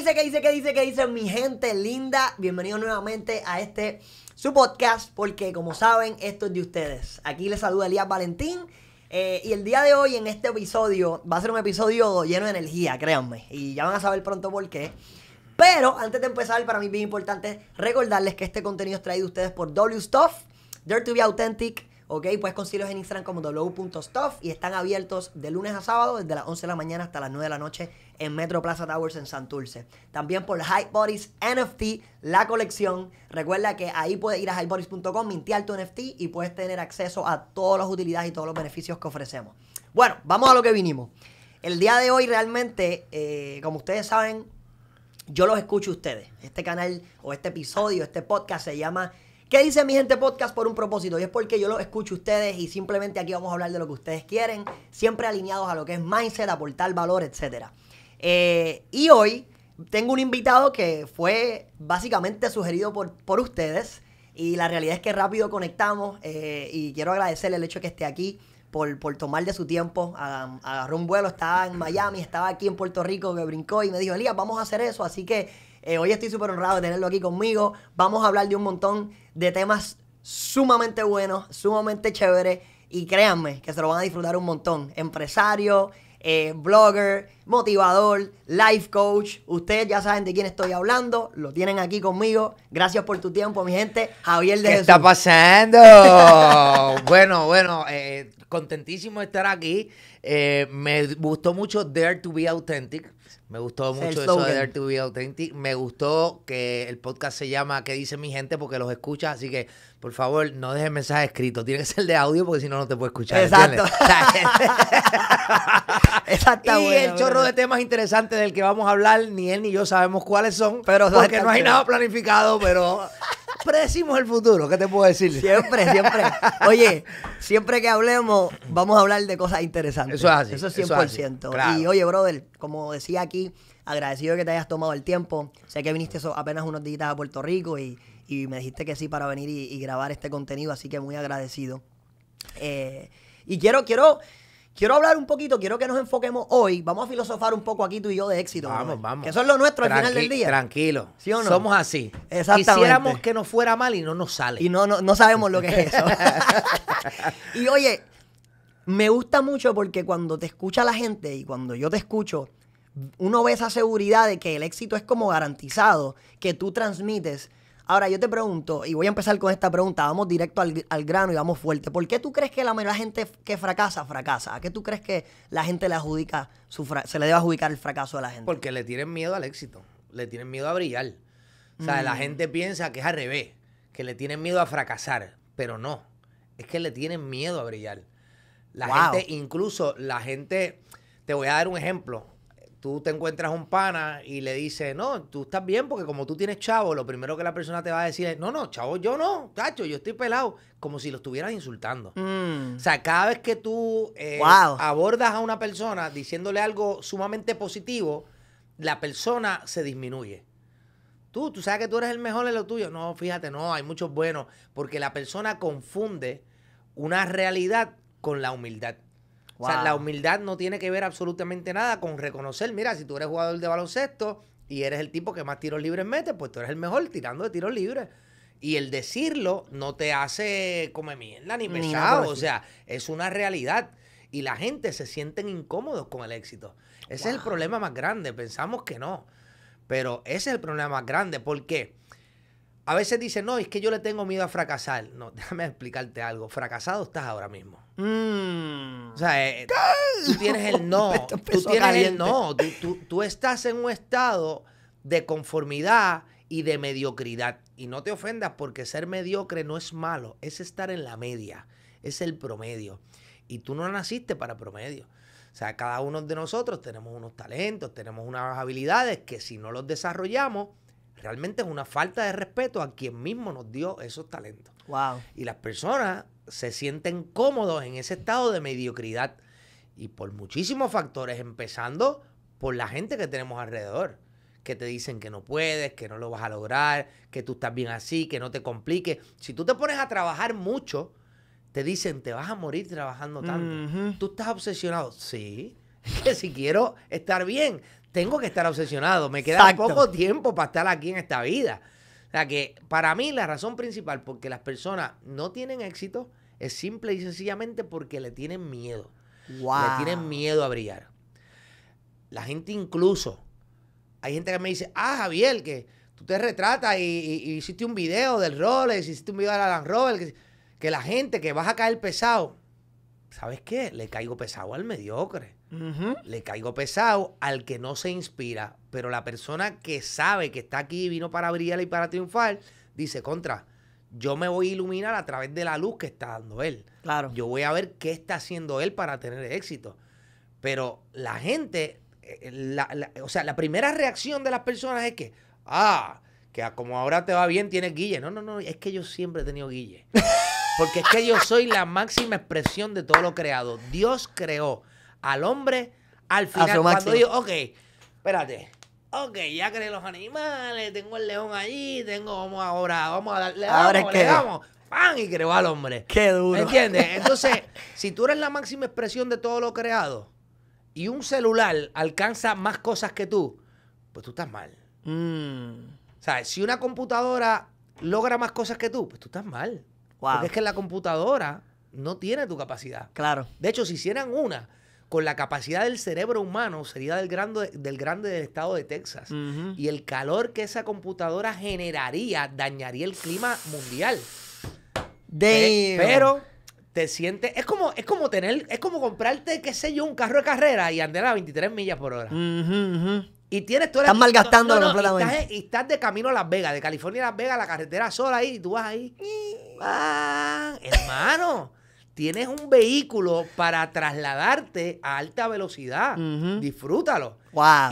dice, que dice, que dice, que dice mi gente linda? Bienvenidos nuevamente a este su podcast, porque como saben, esto es de ustedes. Aquí les saluda Elías Valentín. Eh, y el día de hoy, en este episodio, va a ser un episodio lleno de energía, créanme. Y ya van a saber pronto por qué. Pero antes de empezar, para mí es bien importante recordarles que este contenido es traído de ustedes por W Stuff, Dare to Be Authentic, ¿ok? Puedes conseguirlos en Instagram como w.stuff y están abiertos de lunes a sábado desde las 11 de la mañana hasta las 9 de la noche en Metro Plaza Towers en Santurce. También por Hype Bodies NFT, la colección. Recuerda que ahí puedes ir a hypebodies.com, mintear tu NFT y puedes tener acceso a todas las utilidades y todos los beneficios que ofrecemos. Bueno, vamos a lo que vinimos. El día de hoy realmente, eh, como ustedes saben, yo los escucho a ustedes. Este canal o este episodio, este podcast se llama ¿Qué dice mi gente podcast por un propósito? Y es porque yo lo escucho a ustedes y simplemente aquí vamos a hablar de lo que ustedes quieren, siempre alineados a lo que es mindset, aportar valor, etc. Eh, y hoy tengo un invitado que fue básicamente sugerido por, por ustedes y la realidad es que rápido conectamos eh, y quiero agradecerle el hecho de que esté aquí por, tomar de su tiempo. Agarró un vuelo, estaba en Miami, estaba aquí en Puerto Rico, que brincó y me dijo, Elías, vamos a hacer eso. Así que eh, hoy estoy súper honrado de tenerlo aquí conmigo. Vamos a hablar de un montón de temas sumamente buenos, sumamente chéveres. Y créanme que se lo van a disfrutar un montón. Empresario, eh, blogger, motivador, life coach. Ustedes ya saben de quién estoy hablando. Lo tienen aquí conmigo. Gracias por tu tiempo, mi gente. Javier de ¿Qué está pasando? bueno, bueno, eh, contentísimo de estar aquí. Eh, me gustó mucho Dare to be Authentic. Me gustó mucho eso de Dare to be Authentic. Me gustó que el podcast se llama ¿Qué dice mi gente? Porque los escucha. Así que, por favor, no dejes mensaje escrito Tiene que ser de audio porque si no, no te puedo escuchar. Exacto. y el chorro de temas interesantes del que vamos a hablar, ni él ni yo sabemos cuáles son. Pero porque no hay nada planificado, pero predecimos el futuro, ¿qué te puedo decir? Siempre, siempre. Oye, siempre que hablemos, vamos a hablar de cosas interesantes. Eso es así. Eso es 100%. Y oye, brother, como decía aquí, agradecido que te hayas tomado el tiempo. Sé que viniste apenas unos días a Puerto Rico y, me dijiste que sí para venir y, grabar este contenido, así que muy agradecido. Eh, y quiero, quiero, Quiero hablar un poquito, quiero que nos enfoquemos hoy. Vamos a filosofar un poco aquí tú y yo de éxito. Vamos, vamos. eso es lo nuestro al final del día. Tranquilo. ¿Sí o no? Somos así. Exactamente. Quisiéramos que nos fuera mal y no nos sale. Y no, no, no sabemos lo que es eso. y oye, me gusta mucho porque cuando te escucha la gente y cuando yo te escucho, uno ve esa seguridad de que el éxito es como garantizado, que tú transmites Ahora yo te pregunto, y voy a empezar con esta pregunta, vamos directo al, grano y vamos fuerte. ¿Por qué tú crees que la mayoría de la gente que fracasa, fracasa? ¿A qué tú crees que la gente le adjudica, se le debe adjudicar el fracaso a la gente? Porque le tienen miedo al éxito, le tienen miedo a brillar. O sea, la mm. gente piensa que es al revés, que le tienen miedo a fracasar, pero no, es que le tienen miedo a brillar. La gente, incluso la gente, te voy a dar un ejemplo tú te encuentras un pana y le dices, no, tú estás bien porque como tú tienes chavo, lo primero que la persona te va a decir es, no, no, chavo, yo no, cacho yo estoy pelado, como si lo estuvieras insultando. Mm. O sea, cada vez que tú eh, abordas a una persona diciéndole algo sumamente positivo, la persona se disminuye. Tú, tú sabes que tú eres el mejor en lo tuyo. No, fíjate, no, hay muchos buenos, porque la persona confunde una realidad con la humildad. O sea, la humildad no tiene que ver absolutamente nada con reconocer, mira, si tú eres jugador de baloncesto y eres el tipo que más tiros libres mete, pues tú eres el mejor tirando de tiros libres. Y el decirlo no te hace come mierda ni pesado. o sea, es una realidad. Y la gente se sienten incómodos con el éxito. Ese es el problema más grande. Pensamos que no. Pero ese es el problema más grande. ¿Por qué? A veces dicen, no, es que yo le tengo miedo a fracasar. No, déjame explicarte algo. Fracasado estás ahora mismo. Mm. O sea, eh, eh, tú tienes el no. tú tienes el no. tú estás en un estado de conformidad y de mediocridad. Y no te ofendas porque ser mediocre no es malo, es estar en la media, es el promedio. Y tú no naciste para promedio. O sea, cada uno de nosotros tenemos unos talentos, tenemos unas habilidades que si no los desarrollamos, realmente es una falta de respeto a quien mismo nos dio esos talentos. Y las personas se sienten cómodos en ese estado de mediocridad y por muchísimos factores, empezando por la gente que tenemos alrededor, que te dicen que no puedes, que no lo vas a lograr, que tú estás bien así, que no te compliques. Si tú te pones a trabajar mucho, te dicen, te vas a morir trabajando tanto. Tú estás obsesionado. Sí, que si quiero estar bien, tengo que estar obsesionado. Me queda poco tiempo para estar aquí en esta vida. O sea que para mí la razón principal por las personas no tienen éxito es simple y sencillamente porque le tienen miedo. Le tienen miedo a brillar. La gente incluso, hay gente que me dice, ah, Javier, que tú te retratas y, hiciste un video del Rolex, hiciste un video de Alan Robert, que, que la gente que vas a caer pesado, ¿sabes qué? Le caigo pesado al mediocre. Le caigo pesado al que no se inspira. Pero la persona que sabe que está aquí, y vino para brillar y para triunfar, dice, contra, yo me voy a iluminar a través de la luz que está dando él. Claro. Yo voy a ver qué está haciendo él para tener éxito. Pero la gente, eh, eh, o sea, la primera reacción de las personas es que, ah, que como ahora te va bien, tienes guille. No, no, no, es que yo siempre he tenido guille. Porque es que yo soy la máxima expresión de todo lo creado. Dios creó al hombre al final. Cuando digo, ok, espérate. Ok, ya creé los animales, tengo el león allí, tengo, vamos ahora, vamos a darle, ahora vamos, Y creó al hombre. Qué duro. ¿Me entiendes? Entonces, si tú eres la máxima expresión de todo lo creado y un celular alcanza más cosas que tú, pues tú estás mal. Mm. o sea Si una computadora logra más cosas que tú, pues tú estás mal. Wow. Porque es que la computadora no tiene tu capacidad. Claro. De hecho, si hicieran una, con la capacidad del cerebro humano sería del grande del grande del estado de Texas. Y el calor que esa computadora generaría dañaría el clima mundial. pero te sientes. Es como, es como tener, es como comprarte, qué sé yo, un carro de carrera y andar a 23 millas por hora. Y tienes Estás malgastando no, Y estás, de camino a Las Vegas, de California a Las Vegas, la carretera sola ahí, y tú vas ahí. Mm. Ah, hermano tienes un vehículo para trasladarte a alta velocidad. Disfrútalo.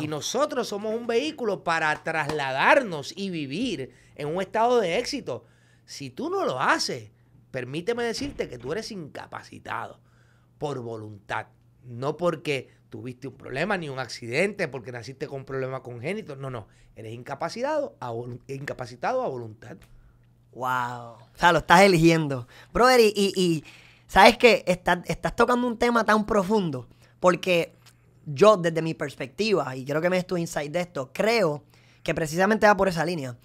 Y nosotros somos un vehículo para trasladarnos y vivir en un estado de éxito. Si tú no lo haces, permíteme decirte que tú eres incapacitado por voluntad, no porque tuviste un problema ni un accidente, porque naciste con un problema congénito. No, no. Eres incapacitado a, incapacitado a voluntad. Wow. O sea, lo estás eligiendo. Brother, y ¿Sabes que estás tocando un tema tan profundo porque yo, desde mi perspectiva, y creo que me es tu insight de esto, creo que precisamente va por esa línea.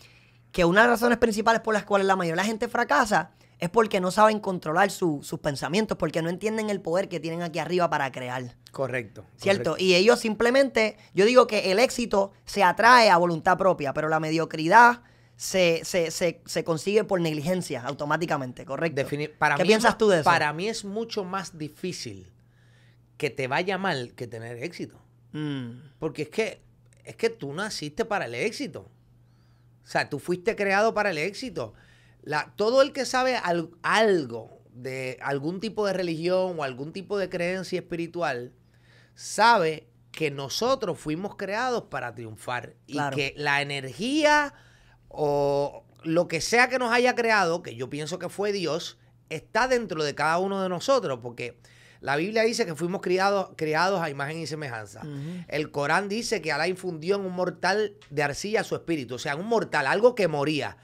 Que una de las razones principales por las cuales la mayoría de la gente fracasa es porque no saben controlar sus pensamientos, porque no entienden el poder que tienen aquí arriba para crear. Correcto. ¿Cierto? Y ellos simplemente, yo digo que el éxito se atrae a voluntad propia, pero la mediocridad se, consigue por negligencia automáticamente, ¿correcto? para ¿Qué piensas tú de eso? Para mí es mucho más difícil que te vaya mal que tener éxito. Mm. Porque es que, es que tú naciste para el éxito. O sea, tú fuiste creado para el éxito. todo el que sabe algo de algún tipo de religión o algún tipo de creencia espiritual, sabe que nosotros fuimos creados para triunfar y que la energía o lo que sea que nos haya creado, que yo pienso que fue Dios, está dentro de cada uno de nosotros, porque la Biblia dice que fuimos criados, a imagen y semejanza. El Corán dice que Alá infundió en un mortal de arcilla su espíritu, o sea, un mortal, algo que moría,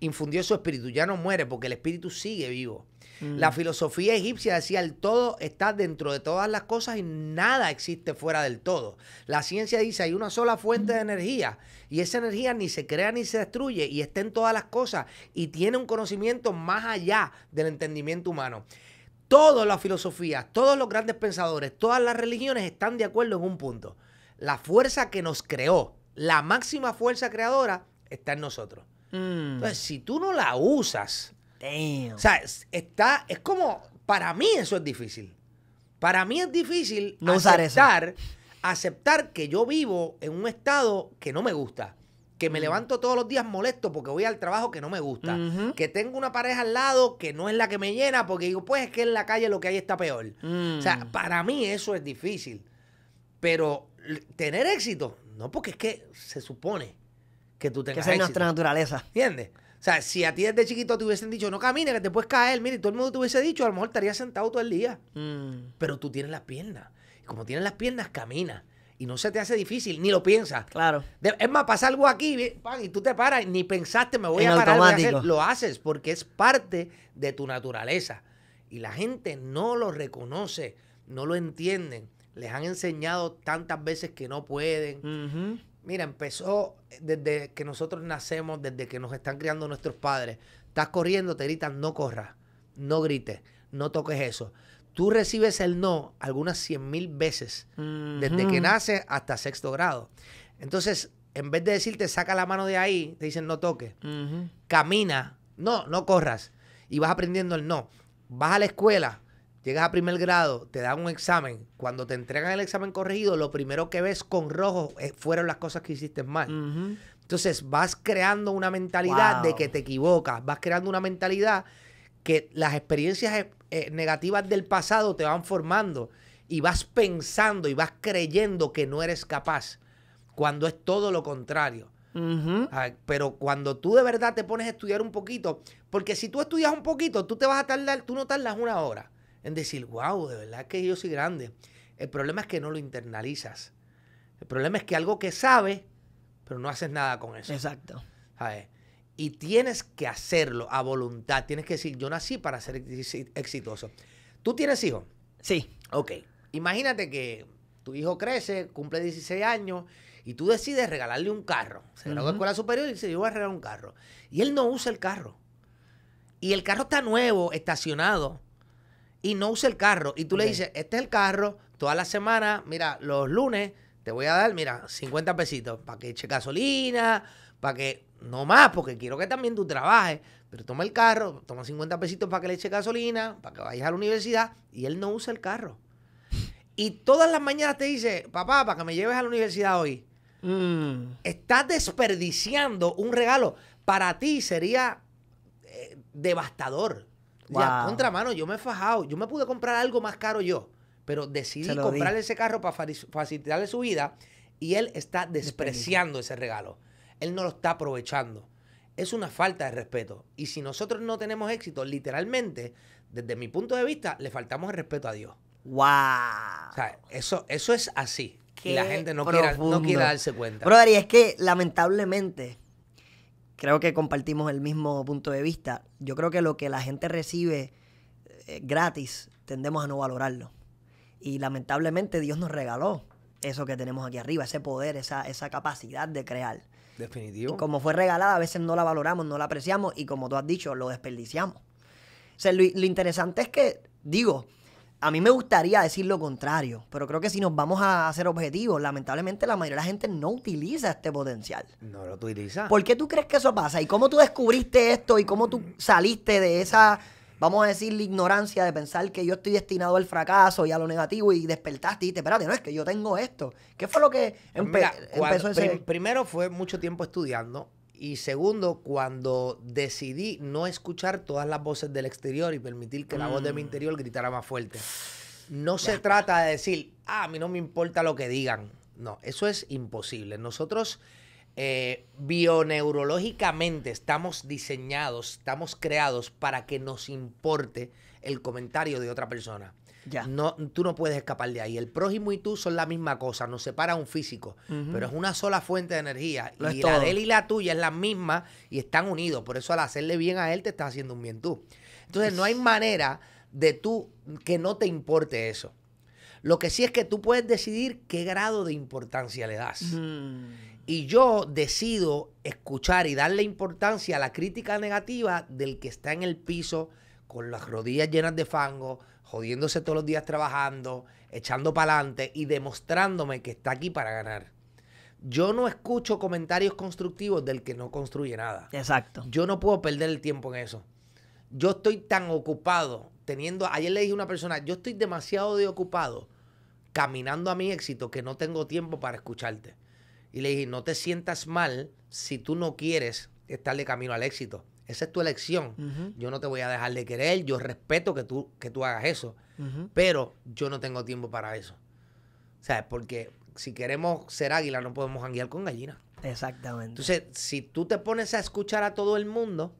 infundió su espíritu, ya no muere porque el espíritu sigue vivo. Mm. La filosofía egipcia decía el todo está dentro de todas las cosas y nada existe fuera del todo. La ciencia dice hay una sola fuente de energía y esa energía ni se crea ni se destruye y está en todas las cosas y tiene un conocimiento más allá del entendimiento humano. Todas las filosofías, todos los grandes pensadores, todas las religiones están de acuerdo en un punto. La fuerza que nos creó, la máxima fuerza creadora, está en nosotros. Mm. Entonces, si tú no la usas Damn. O sea, está, es como, para mí eso es difícil. Para mí es difícil aceptar, aceptar que yo vivo en un estado que no me gusta. Que me mm. levanto todos los días molesto porque voy al trabajo que no me gusta. Que tengo una pareja al lado que no es la que me llena porque digo, pues es que en la calle lo que hay está peor. O sea, mm. para mí eso es difícil. Pero tener éxito, no, porque es que se supone que tú tengas que es nuestra naturaleza. ¿Entiendes? O sea, si a ti desde chiquito te hubiesen dicho, no camines, que te puedes caer, mire, todo el mundo te hubiese dicho, a lo mejor estarías sentado todo el día. Mm. Pero tú tienes las piernas. Y como tienes las piernas, camina. Y no se te hace difícil, ni lo piensas. Claro. es más, pasa algo aquí y tú te paras, ni pensaste, me voy a parar. Voy hacer. Lo haces porque es parte de tu naturaleza. Y la gente no lo reconoce, no lo entienden. Les han enseñado tantas veces que no pueden. Mira, empezó desde que nosotros nacemos, desde que nos están criando nuestros padres. Estás corriendo, te gritan, no corras, no grites, no toques eso. Tú recibes el no algunas cien mil veces, desde que naces hasta sexto grado. Entonces, en vez de decirte, saca la mano de ahí, te dicen, no toques. Camina, no, no corras. Y vas aprendiendo el no. Vas a la escuela, Llegas a primer grado, te dan un examen. Cuando te entregan el examen corregido, lo primero que ves con rojo eh, fueron las cosas que hiciste mal. Entonces vas creando una mentalidad de que te equivocas, vas creando una mentalidad que las experiencias eh, eh, negativas del pasado te van formando y vas pensando y vas creyendo que no eres capaz, cuando es todo lo contrario. Ah, pero cuando tú de verdad te pones a estudiar un poquito, porque si tú estudias un poquito, tú te vas a tardar, tú no tardas una hora en decir, wow, de verdad que yo soy grande. El problema es que no lo internalizas. El problema es que algo que sabes, pero no haces nada con eso. Exacto. Y tienes que hacerlo a voluntad. Tienes que decir, yo nací para ser exitoso. ¿Tú tienes hijos? Sí. Ok. Imagínate que tu hijo crece, cumple 16 años y tú decides regalarle un carro. Se graduó la de escuela superior y dice, yo voy a regalar un carro. Y él no usa el carro. Y el carro está nuevo, estacionado y no usa el carro. Y tú le dices, este es el carro, todas las semanas, mira, los lunes te voy a dar, mira, 50 pesitos para que eche gasolina, para que, no más, porque quiero que también tú trabajes, pero toma el carro, toma 50 pesitos para que le eche gasolina, para que vayas a la universidad, y él no usa el carro. Y todas las mañanas te dice, papá, para que me lleves a la universidad hoy. Mm. Estás desperdiciando un regalo. Para ti sería eh, devastador contra mano contramano, yo me he fajado. Yo me pude comprar algo más caro yo, pero decidí comprarle ese carro para facilitarle su vida y él está despreciando ese regalo. Él no lo está aprovechando. Es una falta de respeto. Y si nosotros no tenemos éxito, literalmente, desde mi punto de vista, le faltamos el respeto a Dios. ¡Wow! O sea, eso, eso es así. y la gente no quiere, darse cuenta. Brother, y es que lamentablemente creo que compartimos el mismo punto de vista. Yo creo que lo que la gente recibe eh, gratis tendemos a no valorarlo. Y lamentablemente Dios nos regaló eso que tenemos aquí arriba, ese poder, esa, esa capacidad de crear. Definitivo. como fue regalada, a veces no la valoramos, no la apreciamos y como tú has dicho, lo desperdiciamos. O sea, lo interesante es que, digo, a mí me gustaría decir lo contrario, pero creo que si nos vamos a hacer objetivos, lamentablemente la mayoría de la gente no utiliza este potencial. No lo utiliza. ¿Por qué tú crees que eso pasa? ¿Y cómo tú descubriste esto? ¿Y cómo tú saliste de esa, vamos a decir, la ignorancia de pensar que yo estoy destinado al fracaso y a lo negativo y despertaste y dijiste, espérate, no, es que yo tengo esto? ¿Qué fue lo que pues empezó a primero fue mucho tiempo estudiando y segundo, cuando decidí no escuchar todas las voces del exterior y permitir que la voz de mi mm. interior gritara más fuerte. No se trata de decir, ah, a mí no me importa lo que digan. No, eso es imposible. Nosotros eh, bioneurológicamente estamos diseñados, estamos creados para que nos importe el comentario de otra persona. No, tú no puedes escapar de ahí. El prójimo y tú son la misma cosa, nos separa un físico, pero es una sola fuente de energía. y la de él y la tuya es la misma y están unidos. Por eso al hacerle bien a él te estás haciendo un bien tú. Entonces no hay manera de tú que no te importe eso. Lo que sí es que tú puedes decidir qué grado de importancia le das. Mm. Y yo decido escuchar y darle importancia a la crítica negativa del que está en el piso con las rodillas llenas de fango, jodiéndose todos los días trabajando, echando para adelante y demostrándome que está aquí para ganar. Yo no escucho comentarios constructivos del que no construye nada. Exacto. Yo no puedo perder el tiempo en eso. Yo estoy tan ocupado teniendo. Ayer le dije a una persona, yo estoy demasiado ocupado caminando a mi éxito que no tengo tiempo para escucharte. Y le dije, no te sientas mal si tú no quieres estar de camino al éxito. Esa es tu elección. Yo no te voy a dejar de querer. Yo respeto que tú, tú hagas eso. Pero yo no tengo tiempo para eso. o sea Porque si queremos ser águila, no podemos anguiar con gallina. Exactamente. Entonces, si tú te pones a escuchar a todo el mundo,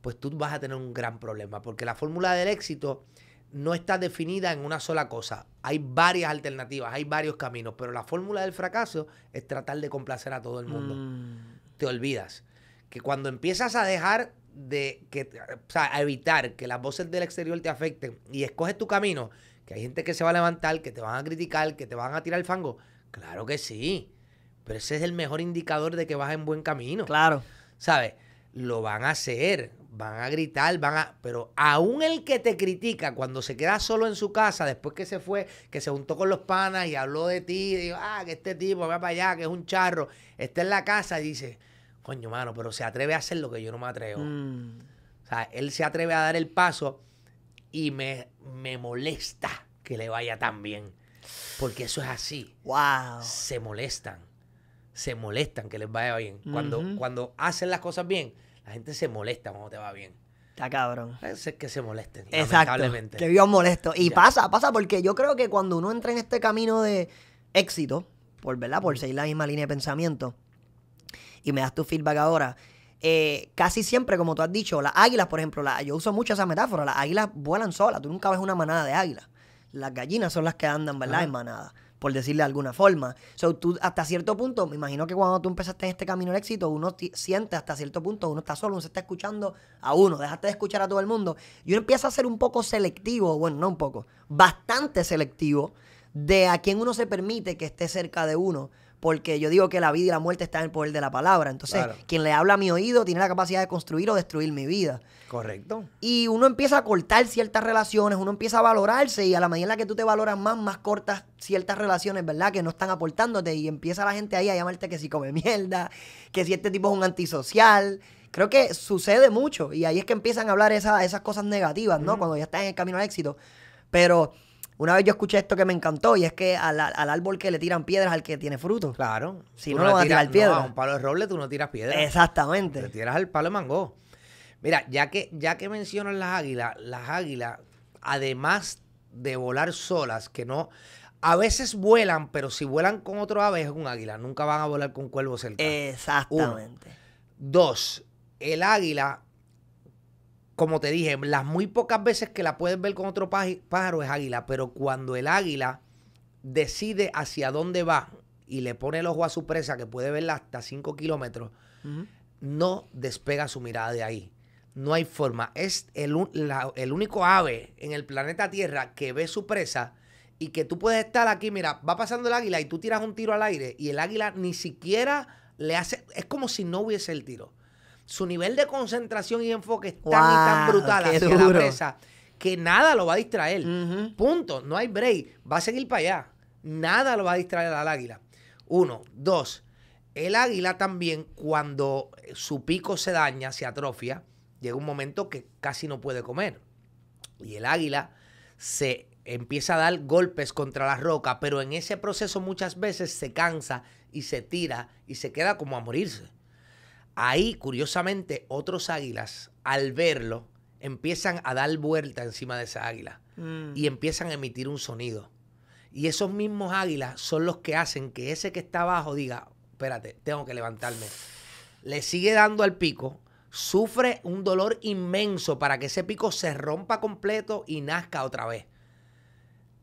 pues tú vas a tener un gran problema. Porque la fórmula del éxito no está definida en una sola cosa. Hay varias alternativas, hay varios caminos. Pero la fórmula del fracaso es tratar de complacer a todo el mundo. Mm. Te olvidas que cuando empiezas a dejar de que, o sea, a evitar que las voces del exterior te afecten y escoges tu camino, que hay gente que se va a levantar, que te van a criticar, que te van a tirar el fango, claro que sí, pero ese es el mejor indicador de que vas en buen camino. Claro. ¿Sabes? Lo van a hacer, van a gritar, van a... Pero aún el que te critica cuando se queda solo en su casa, después que se fue, que se juntó con los panas y habló de ti, y ah, que este tipo va para allá, que es un charro, está en la casa y dice coño, mano, pero se atreve a hacer lo que yo no me atrevo. Mm. O sea, él se atreve a dar el paso y me, me molesta que le vaya tan bien. Porque eso es así. Wow. Se molestan. Se molestan que les vaya bien. Cuando, cuando hacen las cosas bien, la gente se molesta cuando te va bien. Está cabrón. Es que se molesten. Exacto. Que molesto. Y pasa, pasa, porque yo creo que cuando uno entra en este camino de éxito, por, ¿verdad? por seguir la misma línea de pensamiento, y me das tu feedback ahora. Eh, casi siempre, como tú has dicho, las águilas, por ejemplo, la, yo uso mucho esa metáfora, las águilas vuelan solas, tú nunca ves una manada de águilas. Las gallinas son las que andan, ¿verdad? En manada, por decirle de alguna forma. So, tú, hasta cierto punto, me imagino que cuando tú empezaste en este camino del éxito, uno siente hasta cierto punto, uno está solo, uno se está escuchando a uno, dejaste de escuchar a todo el mundo. Y uno empieza a ser un poco selectivo, bueno, no un poco, bastante selectivo de a quién uno se permite que esté cerca de uno porque yo digo que la vida y la muerte están en el poder de la palabra. Entonces, quien le habla a mi oído tiene la capacidad de construir o destruir mi vida. Correcto. Y uno empieza a cortar ciertas relaciones, uno empieza a valorarse y a la medida en la que tú te valoras más, más cortas ciertas relaciones, ¿verdad? Que no están aportándote y empieza la gente ahí a llamarte que si come mierda, que si este tipo es un antisocial. Creo que sucede mucho y ahí es que empiezan a hablar esas cosas negativas, ¿no? Cuando ya estás en el camino al éxito. Pero una vez yo escuché esto que me encantó y es que al, árbol que le tiran piedras al que tiene fruto. Claro. Si no, no, a tirar piedras. No, un palo de roble tú no tiras piedras. Exactamente. Le tiras al palo de mango. Mira, ya que, ya que mencionas las águilas, las águilas, además de volar solas, que no. A veces vuelan, pero si vuelan con otro ave es un águila. Nunca van a volar con cuervos cerca. Exactamente. Dos, el águila como te dije, las muy pocas veces que la puedes ver con otro pájaro es águila, pero cuando el águila decide hacia dónde va y le pone el ojo a su presa, que puede verla hasta 5 kilómetros, no despega su mirada de ahí. No hay forma. Es el, el único ave en el planeta Tierra que ve su presa y que tú puedes estar aquí, mira, va pasando el águila y tú tiras un tiro al aire y el águila ni siquiera le hace, es como si no hubiese el tiro su nivel de concentración y enfoque es tan brutal hacia la presa que nada lo va a distraer. Punto. No hay break. Va a seguir para allá. Nada lo va a distraer al águila. Uno. Dos. El águila también, cuando su pico se daña, se atrofia, llega un momento que casi no puede comer. Y el águila se empieza a dar golpes contra la roca, pero en ese proceso muchas veces se cansa y se tira y se queda como a morirse. Ahí, curiosamente, otros águilas, al verlo, empiezan a dar vuelta encima de esa águila mm. y empiezan a emitir un sonido. Y esos mismos águilas son los que hacen que ese que está abajo diga, espérate, tengo que levantarme. Le sigue dando al pico, sufre un dolor inmenso para que ese pico se rompa completo y nazca otra vez.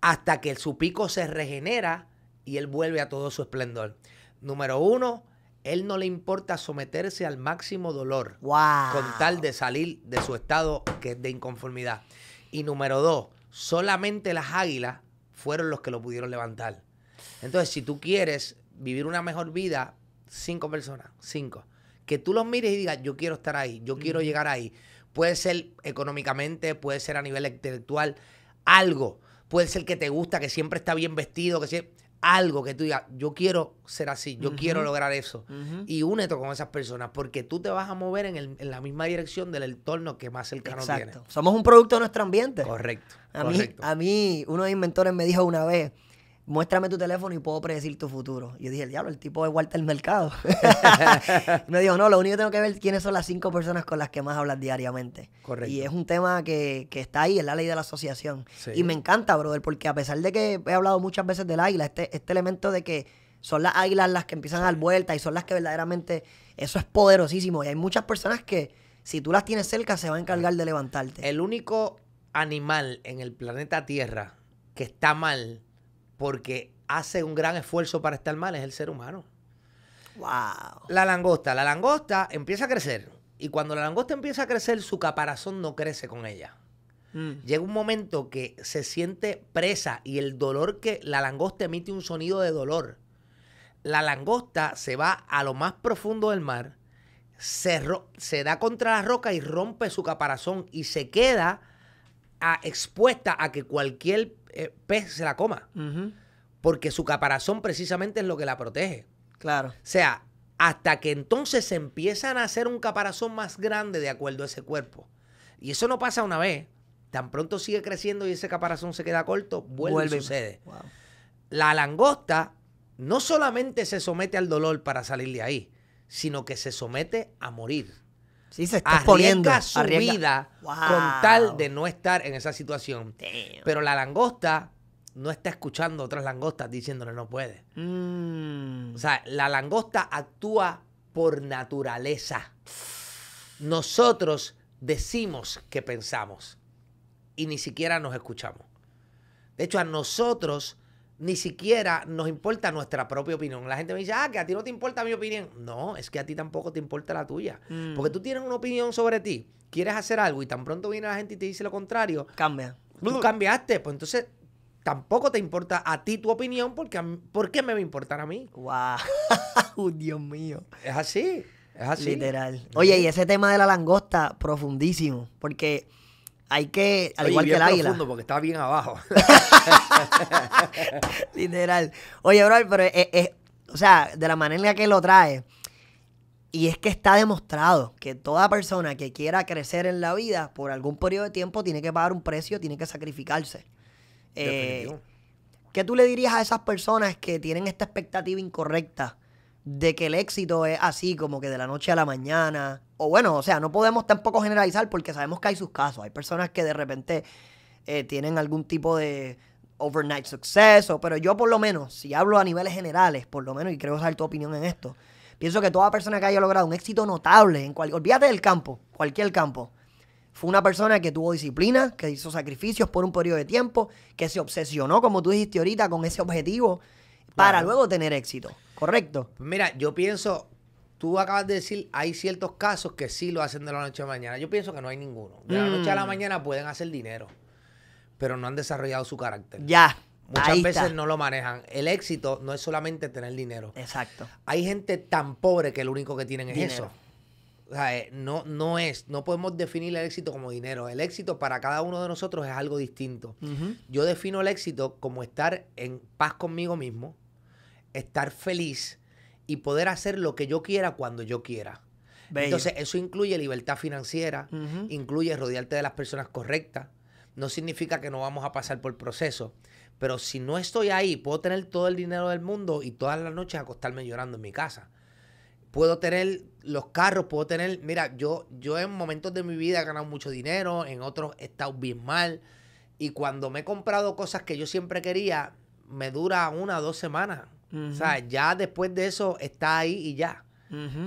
Hasta que su pico se regenera y él vuelve a todo su esplendor. Número uno, él no le importa someterse al máximo dolor con tal de salir de su estado que es de inconformidad. Y número dos, solamente las águilas fueron los que lo pudieron levantar. Entonces, si tú quieres vivir una mejor vida, cinco personas, cinco, que tú los mires y digas, yo quiero estar ahí, yo quiero llegar ahí. Puede ser económicamente, puede ser a nivel intelectual, algo. Puede ser que te gusta, que siempre está bien vestido, que siempre algo que tú digas, yo quiero ser así, yo quiero lograr eso. Y únete con esas personas porque tú te vas a mover en, el, en la misma dirección del entorno que más cercano Exacto. Somos un producto de nuestro ambiente. Correcto. A, Mí, a mí, uno de mis mentores me dijo una vez, muéstrame tu teléfono y puedo predecir tu futuro. Y yo dije, el diablo, el tipo es Walter Mercado. me dijo, no, lo único que tengo que ver es quiénes son las cinco personas con las que más hablas diariamente. Correcto. Y es un tema que, está ahí, es la ley de la asociación. Y me encanta, brother, porque a pesar de que he hablado muchas veces del águila, este, este elemento de que son las águilas las que empiezan a dar vuelta y son las que verdaderamente, eso es poderosísimo. Y hay muchas personas que, si tú las tienes cerca, se van a encargar de levantarte. El único animal en el planeta Tierra que está mal porque hace un gran esfuerzo para estar mal, es el ser humano. Wow. La langosta, la langosta empieza a crecer y cuando la langosta empieza a crecer, su caparazón no crece con ella. Mm. Llega un momento que se siente presa y el dolor que la langosta emite un sonido de dolor. La langosta se va a lo más profundo del mar, se, da contra la roca y rompe su caparazón y se queda ah, expuesta a que cualquier eh, pez se la coma. Porque su caparazón precisamente es lo que la protege. Claro. O sea, hasta que entonces se empiezan a hacer un caparazón más grande de acuerdo a ese cuerpo. Y eso no pasa una vez. Tan pronto sigue creciendo y ese caparazón se queda corto, vuelve, a y sucede. La langosta no solamente se somete al dolor para salir de ahí, sino que se somete a morir. Sí, se está poniendo. su vida con tal de no estar en esa situación. Pero la langosta no está escuchando otras langostas diciéndole no puede. Mm. O sea, la langosta actúa por naturaleza. Nosotros decimos que pensamos y ni siquiera nos escuchamos. De hecho, a nosotros ni siquiera nos importa nuestra propia opinión. La gente me dice, ah, que a ti no te importa mi opinión. No, es que a ti tampoco te importa la tuya. Mm. Porque tú tienes una opinión sobre ti, quieres hacer algo y tan pronto viene la gente y te dice lo contrario. Cambia. Tú cambiaste, pues entonces tampoco te importa a ti tu opinión porque mí, ¿por qué me va a importar a mí? ¡Wow! Dios mío. Es así, es así. Literal. Oye, y ese tema de la langosta, profundísimo, porque hay que, al igual que el profundo porque está bien abajo. Literal. Oye, bro, pero es, o sea, de la manera en la que lo trae, y es que está demostrado que toda persona que quiera crecer en la vida, por algún periodo de tiempo, tiene que pagar un precio, tiene que sacrificarse. Eh, ¿Qué tú le dirías a esas personas que tienen esta expectativa incorrecta de que el éxito es así, como que de la noche a la mañana. O bueno, o sea, no podemos tampoco generalizar porque sabemos que hay sus casos. Hay personas que de repente eh, tienen algún tipo de overnight success, pero yo por lo menos, si hablo a niveles generales, por lo menos, y creo saber tu opinión en esto, pienso que toda persona que haya logrado un éxito notable, en cualquier olvídate del campo, cualquier campo, fue una persona que tuvo disciplina, que hizo sacrificios por un periodo de tiempo, que se obsesionó, como tú dijiste ahorita, con ese objetivo, para luego tener éxito. Correcto. Pues mira, yo pienso, tú acabas de decir, hay ciertos casos que sí lo hacen de la noche a la mañana. Yo pienso que no hay ninguno. De la noche a la mm. mañana pueden hacer dinero, pero no han desarrollado su carácter. Ya. Muchas veces no lo manejan. El éxito no es solamente tener dinero. Exacto. Hay gente tan pobre que lo único que tienen es eso. O sea, eh, no, no es, no podemos definir el éxito como dinero. El éxito para cada uno de nosotros es algo distinto. Yo defino el éxito como estar en paz conmigo mismo, estar feliz y poder hacer lo que yo quiera cuando yo quiera. Entonces, eso incluye libertad financiera, incluye rodearte de las personas correctas. No significa que no vamos a pasar por el proceso, pero si no estoy ahí, puedo tener todo el dinero del mundo y todas las noches acostarme llorando en mi casa. Puedo tener los carros, puedo tener, mira, yo, yo en momentos de mi vida he ganado mucho dinero, en otros he estado bien mal, y cuando me he comprado cosas que yo siempre quería, me dura una o dos semanas o sea, ya después de eso está ahí y ya.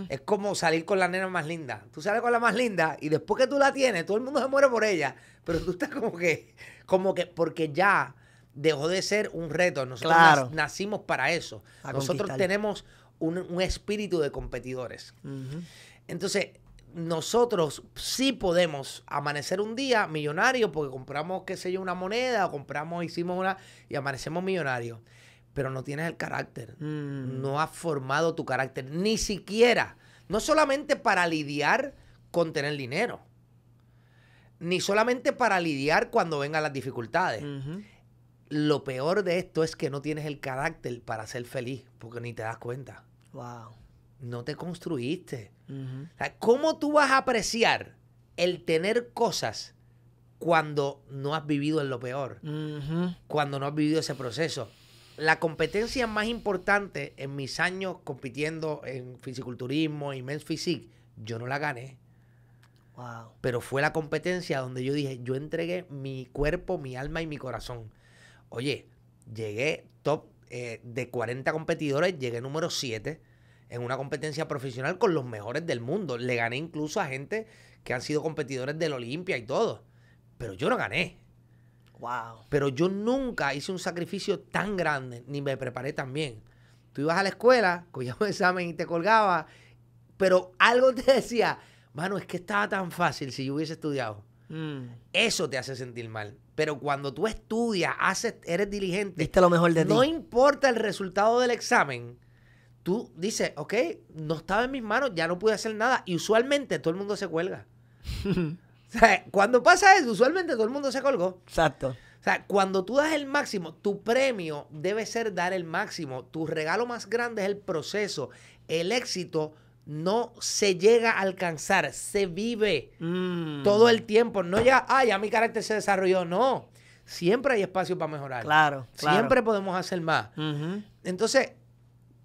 Es como salir con la nena más linda. Tú sales con la más linda y después que tú la tienes, todo el mundo se muere por ella. Pero tú estás como que, como que, porque ya dejó de ser un reto. Nosotros nacimos para eso. Nosotros tenemos un, espíritu de competidores. Entonces, nosotros sí podemos amanecer un día millonario porque compramos, qué sé yo, una moneda, compramos, hicimos una y amanecemos millonarios pero no tienes el carácter. Mm. No has formado tu carácter, ni siquiera. No solamente para lidiar con tener dinero, ni solamente para lidiar cuando vengan las dificultades. Lo peor de esto es que no tienes el carácter para ser feliz, porque ni te das cuenta. Wow. No te construiste. ¿Cómo tú vas a apreciar el tener cosas cuando no has vivido en lo peor? Cuando no has vivido ese proceso la competencia más importante en mis años compitiendo en fisiculturismo y men's physique, yo no la gané. Pero fue la competencia donde yo dije, yo entregué mi cuerpo, mi alma y mi corazón. Oye, llegué top eh, de 40 competidores, llegué número 7 en una competencia profesional con los mejores del mundo. Le gané incluso a gente que han sido competidores del Olimpia y todo. Pero yo no gané. Wow. Pero yo nunca hice un sacrificio tan grande, ni me preparé tan bien. Tú ibas a la escuela, cogías un examen y te colgaba, pero algo te decía, mano, es que estaba tan fácil si yo hubiese estudiado. Mm. Eso te hace sentir mal. Pero cuando tú estudias, haces, eres diligente. No importa el resultado del examen, tú dices, ok, no estaba en mis manos, ya no pude hacer nada. Y usualmente todo el mundo se cuelga. O sea, cuando pasa eso, usualmente todo el mundo se colgó. Exacto. O sea, cuando tú das el máximo, tu premio debe ser dar el máximo. Tu regalo más grande es el proceso. El éxito no se llega a alcanzar, se vive mm. todo el tiempo. No ya, ah, ya mi carácter se desarrolló. No, siempre hay espacio para mejorar. Claro, Siempre podemos hacer más. Entonces,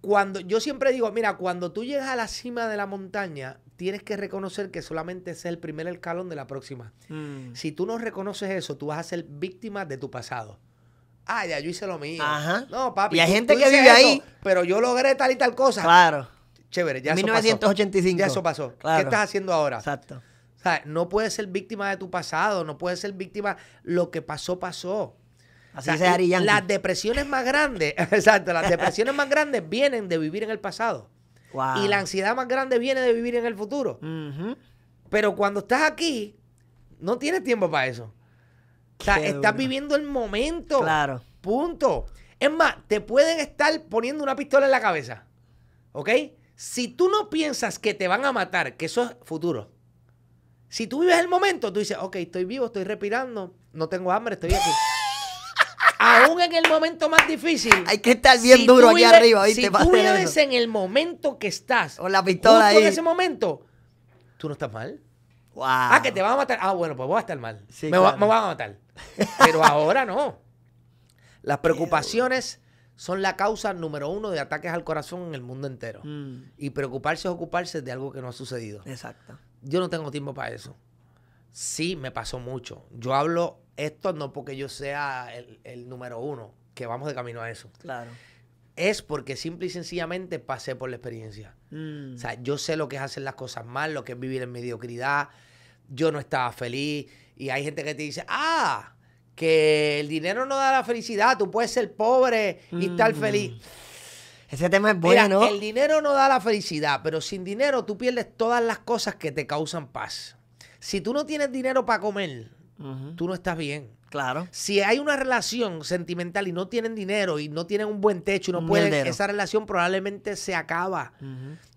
cuando yo siempre digo, mira, cuando tú llegas a la cima de la montaña, tienes que reconocer que solamente es el primer escalón de la próxima. Mm. Si tú no reconoces eso, tú vas a ser víctima de tu pasado. Ah, ya yo hice lo mío. Ajá. No, papi. Y hay gente que vive ahí. Pero yo logré tal y tal cosa. Claro. Chévere, ya 1985. Eso pasó. Ya eso pasó. ¿Qué estás haciendo ahora? Exacto. O sea, no puedes ser víctima de tu pasado, no puedes ser víctima. Lo que pasó, pasó. Así se haría. Las depresiones más grandes, exacto, las depresiones más grandes vienen de vivir en el pasado. Y la ansiedad más grande viene de vivir en el futuro. Pero cuando estás aquí, no tienes tiempo para eso. estás viviendo el momento. Claro. Punto. Es más, te pueden estar poniendo una pistola en la cabeza. ¿Ok? Si tú no piensas que te van a matar, que eso es futuro. Si tú vives el momento, tú dices, ok, estoy vivo, estoy respirando, no tengo hambre, estoy aquí aún en el momento más difícil. Hay que estar bien duro aquí arriba, Si tú vives en el momento que estás. O la pistola en ese momento, tú no estás mal. Ah, que te van a matar. Ah, bueno, pues voy a estar mal. me, van a matar. Pero ahora no. Las preocupaciones son la causa número uno de ataques al corazón en el mundo entero. Mm. Y preocuparse es ocuparse de algo que no ha sucedido. Exacto. Yo no tengo tiempo para eso sí me pasó mucho. Yo hablo esto no porque yo sea el, número uno, que vamos de camino a eso. Claro. Es porque simple y sencillamente pasé por la experiencia. Mm. O sea, yo sé lo que es hacer las cosas mal, lo que es vivir en mediocridad. Yo no estaba feliz. Y hay gente que te dice, ah, que el dinero no da la felicidad, tú puedes ser pobre y estar mm. feliz. Ese tema es bueno, El dinero no da la felicidad, pero sin dinero tú pierdes todas las cosas que te causan paz. Si tú no tienes dinero para comer, tú no estás bien. Claro. Si hay una relación sentimental y no tienen dinero y no tienen un buen techo y no esa relación probablemente se acaba.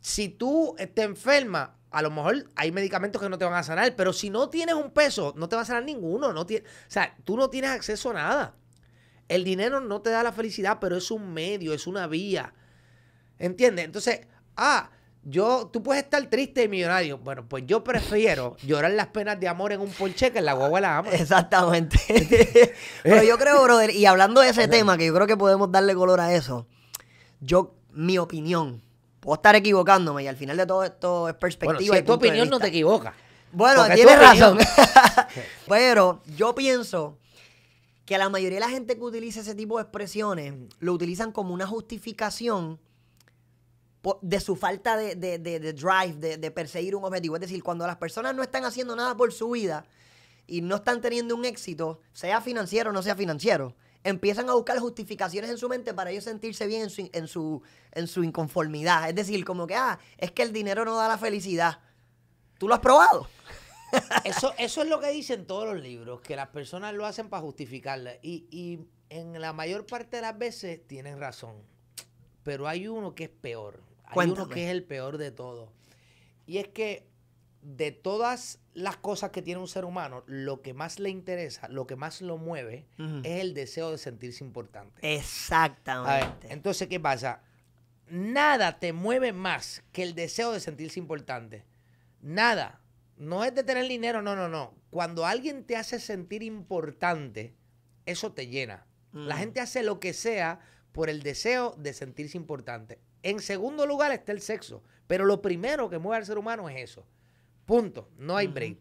Si tú te enferma, a lo mejor hay medicamentos que no te van a sanar, pero si no tienes un peso, no te va a sanar ninguno. No o sea, tú no tienes acceso a nada. El dinero no te da la felicidad, pero es un medio, es una vía. ¿Entiendes? Entonces, ah, yo, tú puedes estar triste y millonario. Bueno, pues yo prefiero llorar las penas de amor en un ponche que en la guagua la ama. Exactamente. Pero yo creo, brother, y hablando de ese tema, que yo creo que podemos darle color a eso, yo, mi opinión, puedo estar equivocándome y al final de todo esto es perspectiva. Bueno, si y tu opinión no te equivoca. Bueno, tienes razón. Pero yo pienso que la mayoría de la gente que utiliza ese tipo de expresiones lo utilizan como una justificación de su falta de, drive, de, perseguir un objetivo. Es decir, cuando las personas no están haciendo nada por su vida y no están teniendo un éxito, sea financiero o no sea financiero, empiezan a buscar justificaciones en su mente para ellos sentirse bien en su, en su, inconformidad. Es decir, como que, ah, es que el dinero no da la felicidad. ¿Tú lo has probado? Eso, eso es lo que dicen todos los libros, que las personas lo hacen para justificarla. Y, y en la mayor parte de las veces tienen razón. Pero hay uno que es peor. Hay uno que es el peor de todo. Y es que de todas las cosas que tiene un ser humano, lo que más le interesa, lo que más lo mueve, es el deseo de sentirse importante. Exactamente. entonces, ¿qué pasa? Nada te mueve más que el deseo de sentirse importante. Nada. No es de tener dinero, no, no, no. Cuando alguien te hace sentir importante, eso te llena. La mm. gente hace lo que sea por el deseo de sentirse importante. En segundo lugar está el sexo. Pero lo primero que mueve al ser humano es eso. Punto. No hay break.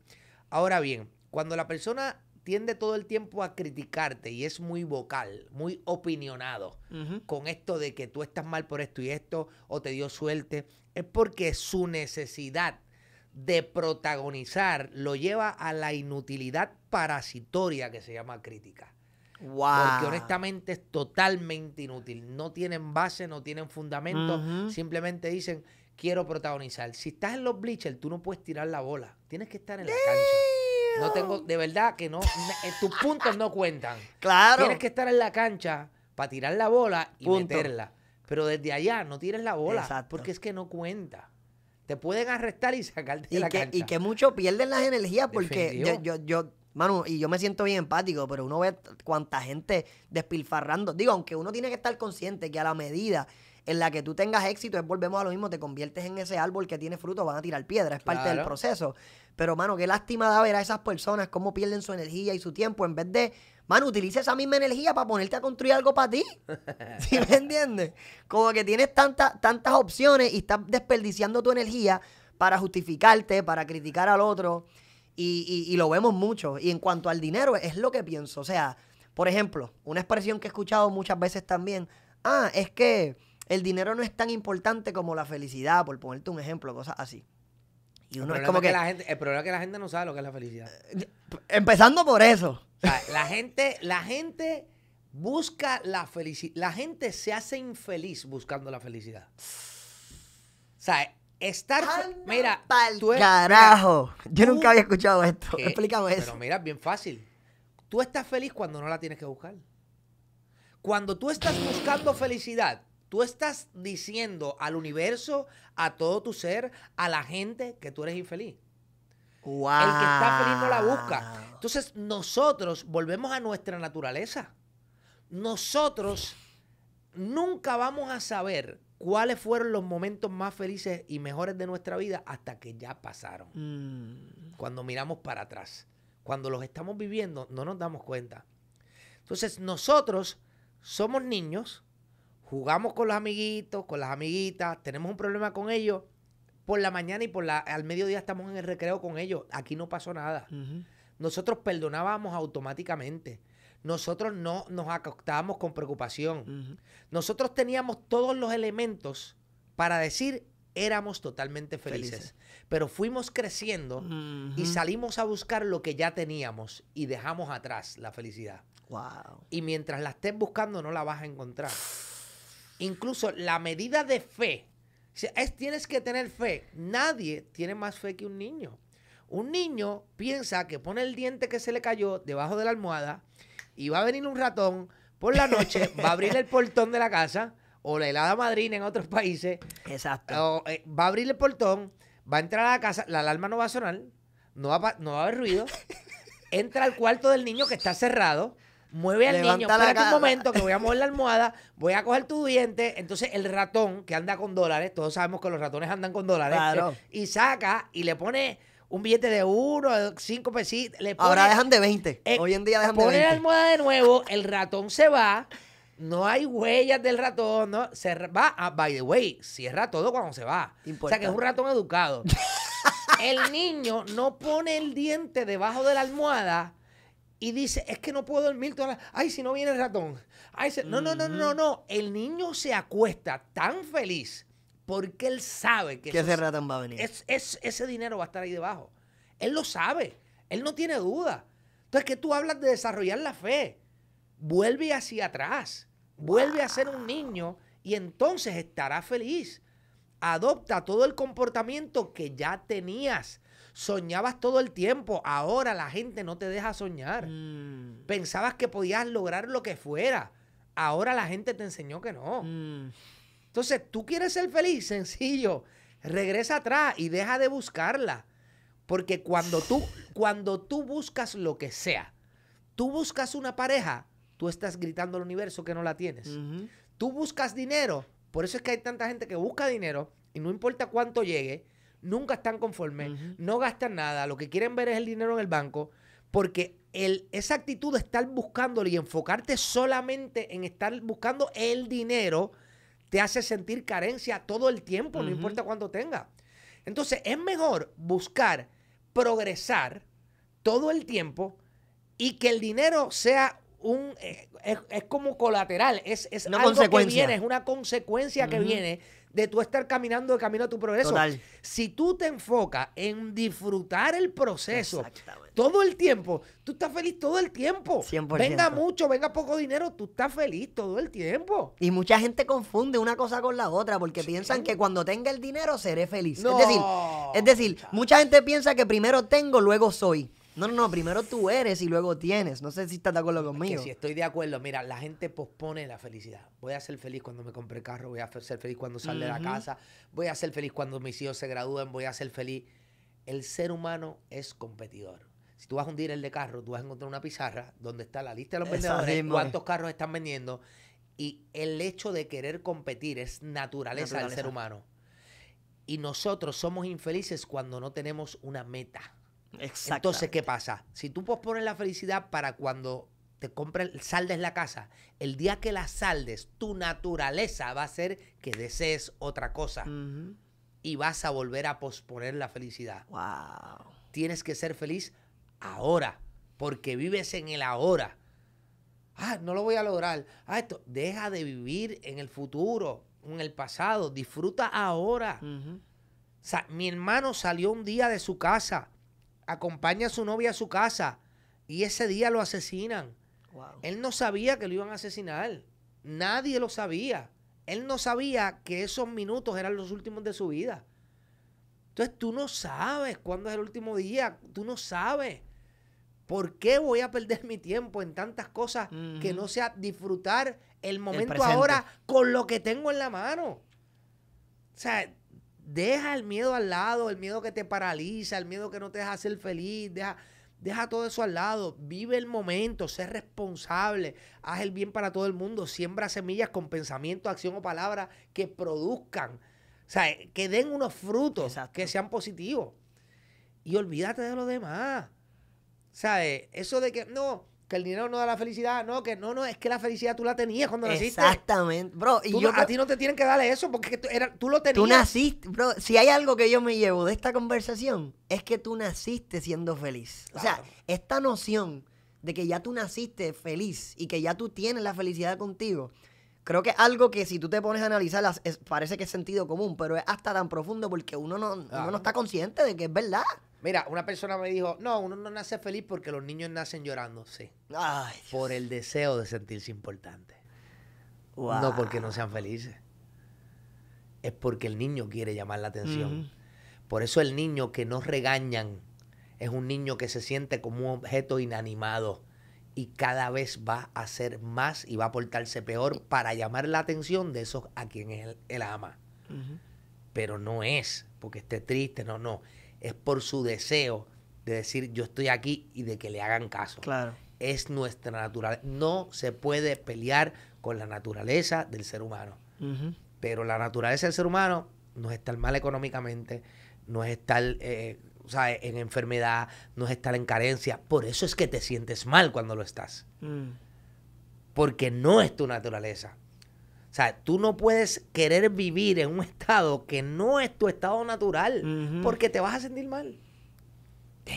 Ahora bien, cuando la persona tiende todo el tiempo a criticarte y es muy vocal, muy opinionado con esto de que tú estás mal por esto y esto o te dio suerte, es porque su necesidad de protagonizar lo lleva a la inutilidad parasitoria que se llama crítica. Porque honestamente es totalmente inútil. No tienen base, no tienen fundamento. Simplemente dicen, quiero protagonizar. Si estás en los bleachers, tú no puedes tirar la bola. Tienes que estar en la cancha. No tengo, de verdad que no, eh, tus puntos no cuentan. Claro. Tienes que estar en la cancha para tirar la bola y meterla. Pero desde allá no tires la bola. Porque es que no cuenta. Te pueden arrestar y sacarte de la cancha. Y que muchos pierden las energías porque yo, yo, yo Manu, y yo me siento bien empático, pero uno ve cuánta gente despilfarrando. Digo, aunque uno tiene que estar consciente que a la medida en la que tú tengas éxito, volvemos a lo mismo, te conviertes en ese árbol que tiene fruto, van a tirar piedra, es parte del proceso. Pero, mano, qué lástima da ver a esas personas cómo pierden su energía y su tiempo en vez de, mano, utiliza esa misma energía para ponerte a construir algo para ti. ¿Sí me entiendes? Como que tienes tantas tantas opciones y estás desperdiciando tu energía para justificarte, para criticar al otro. Y, y, lo vemos mucho. Y en cuanto al dinero, es lo que pienso. O sea, por ejemplo, una expresión que he escuchado muchas veces también, ah, es que el dinero no es tan importante como la felicidad, por ponerte un ejemplo, cosas así. Y uno es como que, el problema es que la gente no sabe lo que es la felicidad. Eh, empezando por eso. la gente, la gente busca la felicidad. La gente se hace infeliz buscando la felicidad. O sea, Estar. mira, tú carajo. Yo nunca había escuchado esto. Explícame eso. Pero mira, bien fácil. Tú estás feliz cuando no la tienes que buscar. Cuando tú estás buscando felicidad, tú estás diciendo al universo, a todo tu ser, a la gente que tú eres infeliz. Wow. El que está feliz no la busca. Entonces nosotros volvemos a nuestra naturaleza. Nosotros nunca vamos a saber cuáles fueron los momentos más felices y mejores de nuestra vida hasta que ya pasaron. Mm. Cuando miramos para atrás, cuando los estamos viviendo, no nos damos cuenta. Entonces nosotros somos niños, jugamos con los amiguitos, con las amiguitas, tenemos un problema con ellos. Por la mañana y por la al mediodía estamos en el recreo con ellos. Aquí no pasó nada. Nosotros perdonábamos automáticamente nosotros no nos acostábamos con preocupación. Nosotros teníamos todos los elementos para decir éramos totalmente felices, pero fuimos creciendo y salimos a buscar lo que ya teníamos y dejamos atrás la felicidad. Y mientras la estés buscando no la vas a encontrar. Incluso la medida de fe, es, tienes que tener fe. Nadie tiene más fe que un niño. Un niño piensa que pone el diente que se le cayó debajo de la almohada y va a venir un ratón por la noche, va a abrir el portón de la casa, o la helada madrina en otros países. Exacto. Eh, va a abrir el portón, va a entrar a la casa, la alarma no va a sonar, no va, no a haber ruido. Entra al cuarto del niño que está cerrado mueve al niño, espérate un momento que voy a mover la almohada, voy a coger tu diente, entonces el ratón que anda con dólares, todos sabemos que los ratones andan con dólares, y saca y le pone un billete de uno, cinco pesitos. Le Ahora dejan de 20. Eh, Hoy en día dejan de 20. Pone la almohada de nuevo, el ratón se va, no hay huellas del ratón, ¿no? Se va, ah, by the way, cierra todo cuando se va. O sea que es un ratón educado. el niño no pone el diente debajo de la almohada y dice, es que no puedo dormir toda la... Ay, si no viene el ratón. No, no, no, no, no. El niño se acuesta tan feliz porque él sabe que, ese ese dinero va a estar ahí debajo. Él lo sabe. Él no tiene duda. Entonces, que tú hablas de desarrollar la fe? Vuelve hacia atrás. Vuelve a ser un niño y entonces estará feliz. Adopta todo el comportamiento que ya tenías. Soñabas todo el tiempo. Ahora la gente no te deja soñar. Mm. Pensabas que podías lograr lo que fuera. Ahora la gente te enseñó que no. Mm. Entonces, tú quieres ser feliz, sencillo. Regresa atrás y deja de buscarla. Porque cuando tú, cuando tú buscas lo que sea, tú buscas una pareja, tú estás gritando al universo que no la tienes. Tú buscas dinero, por eso es que hay tanta gente que busca dinero y no importa cuánto llegue, nunca están conformes, no gastan nada, lo que quieren ver es el dinero en el banco, porque el, esa actitud de estar buscándolo y enfocarte solamente en estar buscando el dinero, te hace sentir carencia todo el tiempo, no importa cuánto tenga. Entonces, es mejor buscar progresar todo el tiempo y que el dinero sea un. Eh, es, como colateral, es, algo que viene, es una consecuencia que viene de tú estar caminando de camino a tu progreso. Si tú te enfocas en disfrutar el proceso todo el tiempo, tú estás feliz todo el tiempo. Venga mucho, venga poco dinero, tú estás feliz todo el tiempo. Y mucha gente confunde una cosa con la otra porque piensan que cuando tenga el dinero seré feliz. decir, es decir, mucha gente piensa que primero tengo, luego soy. No, no, no, primero tú eres y luego tienes. No sé si estás de acuerdo conmigo. Sí, si estoy de acuerdo, mira, la gente pospone la felicidad. Voy a ser feliz cuando me compre carro, voy a ser feliz cuando salga de la casa, voy a ser feliz cuando mis hijos se gradúen, voy a ser feliz. El ser humano es competidor. Si tú vas a hundir el de carro, tú vas a encontrar una pizarra donde está la lista de los vendedores, cuántos carros están vendiendo. Y el hecho de querer competir es naturaleza. del ser humano. Y nosotros somos infelices cuando no tenemos una meta Exacto. Entonces, ¿qué pasa? Si tú pospones la felicidad para cuando te compres, saldes la casa, el día que la saldes, tu naturaleza va a ser que desees otra cosa. Y vas a volver a posponer la felicidad. Wow. Tienes que ser feliz ahora, porque vives en el ahora. Ah, no lo voy a lograr. Ah, esto, deja de vivir en el futuro, en el pasado, disfruta ahora. o sea, mi hermano salió un día de su casa acompaña a su novia a su casa y ese día lo asesinan. Él no sabía que lo iban a asesinar. Nadie lo sabía. Él no sabía que esos minutos eran los últimos de su vida. Entonces tú no sabes cuándo es el último día. Tú no sabes. ¿Por qué voy a perder mi tiempo en tantas cosas que no sea disfrutar el momento ahora con lo que tengo en la mano? O sea, Deja el miedo al lado, el miedo que te paraliza, el miedo que no te deja ser feliz, deja, deja todo eso al lado, vive el momento, sé responsable, haz el bien para todo el mundo, siembra semillas con pensamiento, acción o palabra que produzcan, o sea, que den unos frutos que sean positivos. Y olvídate de lo demás. sea, eh, Eso de que, no, que el dinero no da la felicidad, no, que no, no, es que la felicidad tú la tenías cuando naciste. Exactamente, bro. Y yo, a ti no te tienen que darle eso porque tú, era, tú lo tenías. Tú naciste, bro. Si hay algo que yo me llevo de esta conversación, es que tú naciste siendo feliz. O sea, esta noción de que ya tú naciste feliz y que ya tú tienes la felicidad contigo, creo que es algo que si tú te pones a analizar, parece que es sentido común, pero es hasta tan profundo porque uno no, uno no está consciente de que es verdad. Mira, una persona me dijo, no, uno no nace feliz porque los niños nacen llorando, sí. por el deseo de sentirse importante. No porque no sean felices. Es porque el niño quiere llamar la atención. Por eso el niño que no regañan es un niño que se siente como un objeto inanimado y cada vez va a hacer más y va a portarse peor para llamar la atención de esos a quienes él, ama. Pero no es porque esté triste, no, no es por su deseo de decir yo estoy aquí y de que le hagan caso. Claro. Es nuestra naturaleza. No se puede pelear con la naturaleza del ser humano. Pero la naturaleza del ser humano no es estar mal económicamente, no es estar eh, en enfermedad, no es estar en carencia. Por eso es que te sientes mal cuando lo estás. Mm. Porque no es tu naturaleza. O sea, tú no puedes querer vivir en un estado que no es tu estado natural porque te vas a sentir mal.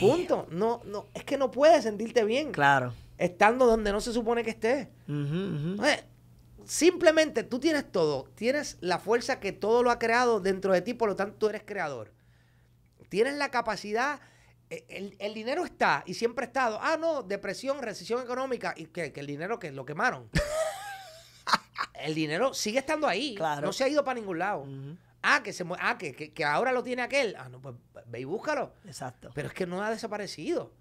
Punto. No, no, es que no puedes sentirte bien. Claro. Estando donde no se supone que estés. Simplemente tú tienes todo. Tienes la fuerza que todo lo ha creado dentro de ti, por lo tanto tú eres creador. Tienes la capacidad eh, el, dinero está y siempre ha estado. Ah, no, depresión, recesión económica. Y que, que el dinero que lo quemaron. el dinero sigue estando ahí. No se ha ido para ningún lado. Ah, que se ah, que, ahora lo tiene aquel. Ah, no, pues ve y búscalo. Exacto. Pero es que no ha desaparecido.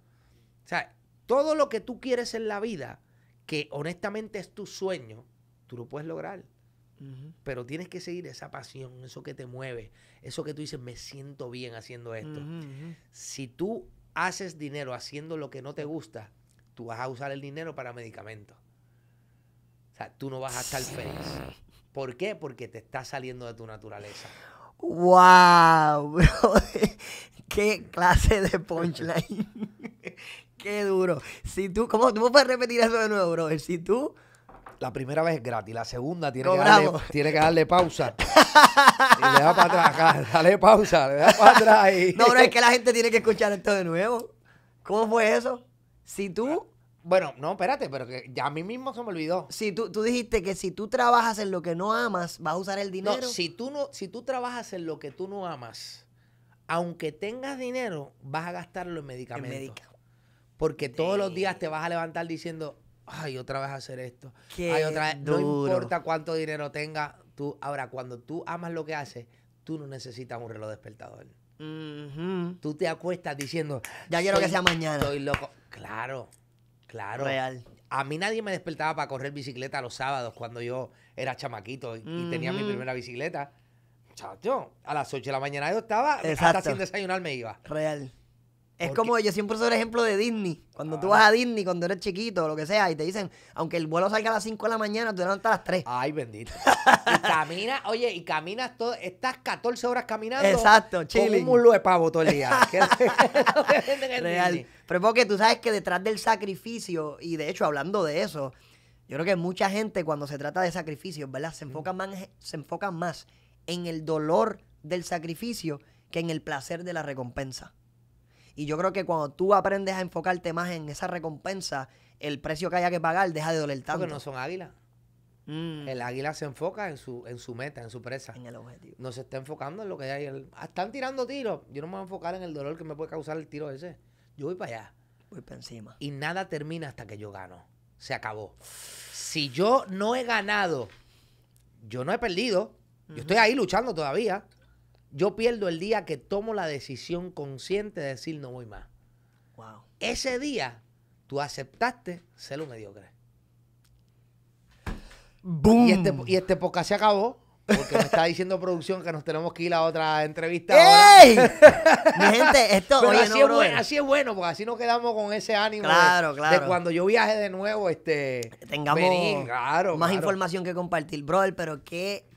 O sea, todo lo que tú quieres en la vida, que honestamente es tu sueño, tú lo puedes lograr. Pero tienes que seguir esa pasión, eso que te mueve, eso que tú dices, me siento bien haciendo esto. Si tú haces dinero haciendo lo que no te gusta, tú vas a usar el dinero para medicamentos. O sea, tú no vas a estar feliz. ¿Por qué? Porque te está saliendo de tu naturaleza. ¡Wow! ¡Qué clase de punchline! ¡Qué duro! Si tú, ¿cómo tú puedes repetir eso de nuevo, bro? Si tú. La primera vez es gratis, la segunda tiene, que darle, tiene que darle, pausa. y le da para atrás, dale pausa, le da para atrás. No, bro, es que la gente tiene que escuchar esto de nuevo. ¿Cómo fue eso? Si tú bueno, no, espérate, pero que ya a mí mismo se me olvidó. Si tú, tú dijiste que si tú trabajas en lo que no amas, vas a usar el dinero. No, si tú, no, si tú trabajas en lo que tú no amas, aunque tengas dinero, vas a gastarlo en medicamentos. Porque todos los días te vas a levantar diciendo, ay, otra vez hacer esto. Qué otra No importa cuánto dinero tenga. Tú, ahora, cuando tú amas lo que haces, tú no necesitas un reloj despertador. Tú te acuestas diciendo, ya quiero que sea mañana. Estoy loco. Claro. Claro. Real. A mí nadie me despertaba para correr bicicleta los sábados cuando yo era chamaquito y, tenía mi primera bicicleta. Chacho, a las 8 de la mañana yo estaba, Exacto. hasta sin desayunar me iba. Real. Es como yo siempre soy el ejemplo de Disney. Cuando tú ah. vas a Disney cuando eres chiquito o lo que sea y te dicen, aunque el vuelo salga a las 5 de la mañana, tú te hasta las 3. Ay, bendito. y caminas, oye, y caminas todo, estás 14 horas caminando. Exacto, chile. como un pavo todo el día. Real. Pero porque tú sabes que detrás del sacrificio, y de hecho hablando de eso, yo creo que mucha gente cuando se trata de sacrificio, ¿verdad? Se mm. enfocan más, se enfoca más en el dolor del sacrificio que en el placer de la recompensa. Y yo creo que cuando tú aprendes a enfocarte más en esa recompensa, el precio que haya que pagar deja de doler tanto. Porque no son águilas. Mm. El águila se enfoca en su, en su meta, en su presa. En el objetivo. No se está enfocando en lo que hay. están tirando tiros. Yo no me voy a enfocar en el dolor que me puede causar el tiro ese. Yo voy para allá. Voy para encima. Y nada termina hasta que yo gano. Se acabó. Si yo no he ganado, yo no he perdido. Yo estoy ahí luchando todavía. Yo pierdo el día que tomo la decisión consciente de decir no voy más. Wow. Ese día tú aceptaste ser un mediocre. ¡Bum! Este y este, podcast se acabó. Porque me está diciendo producción que nos tenemos que ir a otra entrevista. ¡Ey! Mi gente, esto. así, es bueno, así es bueno, porque así nos quedamos con ese ánimo. de, cuando yo viaje de nuevo, este. Tengamos más información que compartir, brother. Pero que,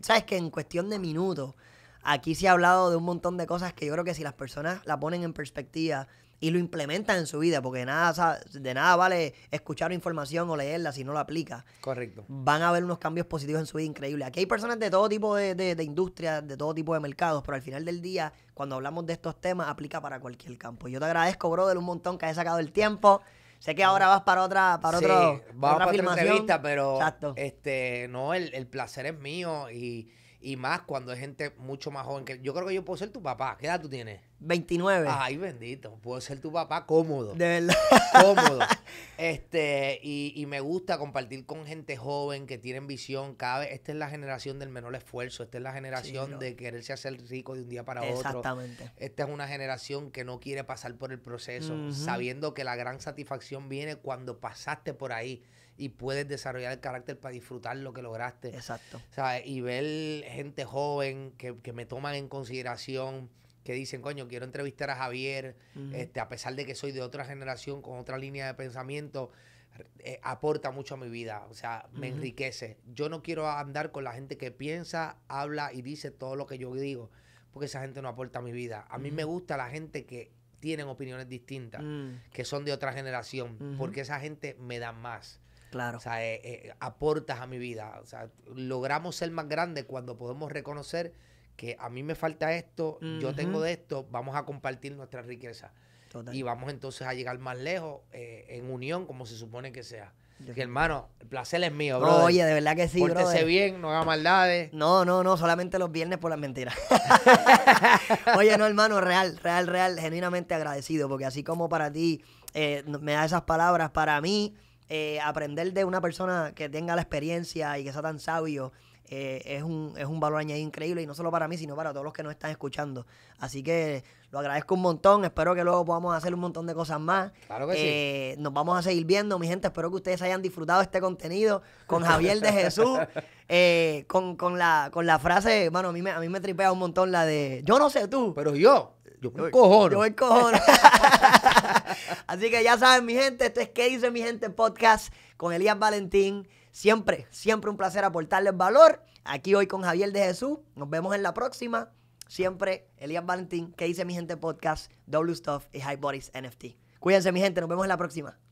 ¿Sabes que En cuestión de minutos aquí se ha hablado de un montón de cosas que yo creo que si las personas la ponen en perspectiva y lo implementan en su vida, porque de nada, de nada vale escuchar información o leerla si no la aplica. Correcto. Van a ver unos cambios positivos en su vida increíbles. Aquí hay personas de todo tipo de, de, de industrias, de todo tipo de mercados, pero al final del día, cuando hablamos de estos temas, aplica para cualquier campo. Yo te agradezco, brother, un montón que hayas sacado el tiempo. Sé que ahora vas para otra, para otro, para Otra entrevista, pero este, no, el placer es mío y y más cuando hay gente mucho más joven que yo creo que yo puedo ser tu papá. ¿Qué edad tú tienes? 29. Ay, bendito. Puedo ser tu papá cómodo. De verdad. Cómodo. Este, y, y me gusta compartir con gente joven que tienen visión. Cada vez, esta es la generación del menor esfuerzo. Esta es la generación de quererse hacer rico de un día para otro. Exactamente. Esta es una generación que no quiere pasar por el proceso, sabiendo que la gran satisfacción viene cuando pasaste por ahí y puedes desarrollar el carácter para disfrutar lo que lograste. Exacto. Y ver gente joven que, me toman en consideración que dicen, coño, quiero entrevistar a Javier, este, a pesar de que soy de otra generación, con otra línea de pensamiento, eh, aporta mucho a mi vida, o sea, me enriquece. Yo no quiero andar con la gente que piensa, habla y dice todo lo que yo digo, porque esa gente no aporta a mi vida. A mí me gusta la gente que tienen opiniones distintas, mm. que son de otra generación, porque esa gente me da más. Claro. O sea, eh, eh, aportas a mi vida. O sea, logramos ser más grandes cuando podemos reconocer que a mí me falta esto, yo tengo de esto, vamos a compartir nuestra riqueza. Y vamos entonces a llegar más lejos eh, en unión, como se supone que sea. Que hermano, el placer es mío, bro. Oye, de verdad que sí, bro. Pórtese bien, no haga maldades. No, no, no, solamente los viernes por las mentiras. Oye, no, hermano, real, real, real, genuinamente agradecido, porque así como para ti me da esas palabras, para mí eh, aprender de una persona que tenga la experiencia y que sea tan sabio eh, es, un, es un valor añadido increíble y no solo para mí, sino para todos los que nos están escuchando. Así que lo agradezco un montón. Espero que luego podamos hacer un montón de cosas más. que eh, Nos vamos a seguir viendo, mi gente. Espero que ustedes hayan disfrutado este contenido con Javier de Jesús. con, con, la, con la frase, bueno, a mí, me, a me tripea un montón la de yo no sé tú. Pero yo, yo, Así que ya saben, mi gente, Este es ¿Qué dice mi gente? Podcast con Elías Valentín. Siempre, siempre un placer aportarles valor. Aquí hoy con Javier de Jesús. Nos vemos en la próxima. Siempre, Elías Valentín, ¿Qué dice mi gente? Podcast, W Stuff y High Bodies NFT. Cuídense, mi gente. Nos vemos en la próxima.